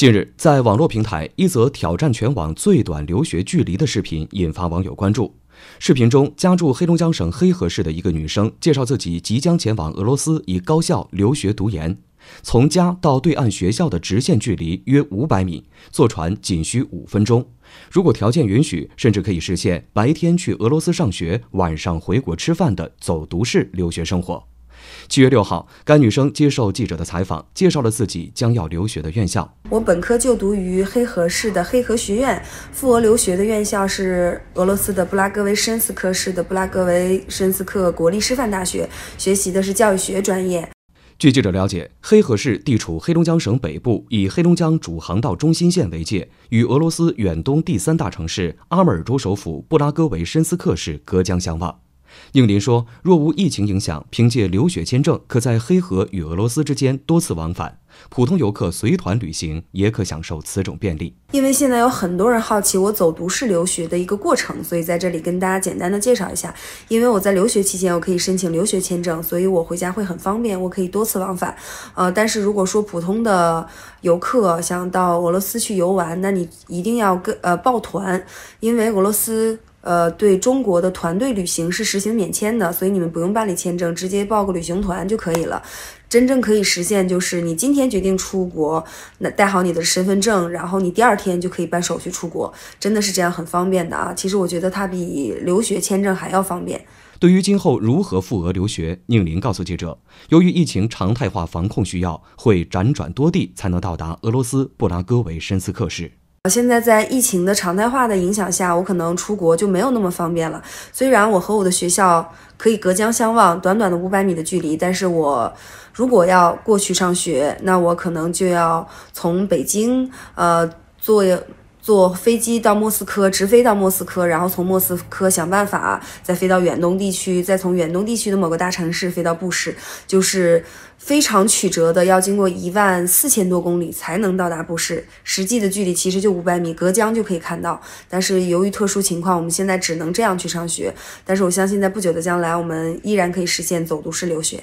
近日，在网络平台，一则挑战全网最短留学距离的视频引发网友关注。视频中，家住黑龙江省黑河市的一个女生介绍自己即将前往俄罗斯以高校留学读研。从家到对岸学校的直线距离约五百米，坐船仅需五分钟。如果条件允许，甚至可以实现白天去俄罗斯上学，晚上回国吃饭的走读式留学生活。七月六号，该女生接受记者的采访，介绍了自己将要留学的院校。我本科就读于黑河市的黑河学院，赴俄留学的院校是俄罗斯的布拉格维申斯克市的布拉格维申斯克国立师范大学，学习的是教育学专业。据记者了解，黑河市地处黑龙江省北部，以黑龙江主航道中心线为界，与俄罗斯远东第三大城市阿穆尔州首府布拉格维申斯克市隔江相望。应林说：“若无疫情影响，凭借留学签证，可在黑河与俄罗斯之间多次往返。普通游客随团旅行也可享受此种便利。因为现在有很多人好奇我走读式留学的一个过程，所以在这里跟大家简单的介绍一下。因为我在留学期间，我可以申请留学签证，所以我回家会很方便，我可以多次往返。呃，但是如果说普通的游客想到俄罗斯去游玩，那你一定要跟呃报团，因为俄罗斯。”呃，对中国的团队旅行是实行免签的，所以你们不用办理签证，直接报个旅行团就可以了。真正可以实现就是你今天决定出国，那带好你的身份证，然后你第二天就可以办手续出国，真的是这样很方便的啊！其实我觉得它比留学签证还要方便。对于今后如何赴俄留学，宁林告诉记者，由于疫情常态化防控需要，会辗转多地才能到达俄罗斯布拉戈维申斯克市。我现在在疫情的常态化的影响下，我可能出国就没有那么方便了。虽然我和我的学校可以隔江相望，短短的五百米的距离，但是我如果要过去上学，那我可能就要从北京呃坐。坐飞机到莫斯科，直飞到莫斯科，然后从莫斯科想办法再飞到远东地区，再从远东地区的某个大城市飞到布市，就是非常曲折的，要经过一万四千多公里才能到达布市。实际的距离其实就五百米，隔江就可以看到。但是由于特殊情况，我们现在只能这样去上学。但是我相信，在不久的将来，我们依然可以实现走读式留学。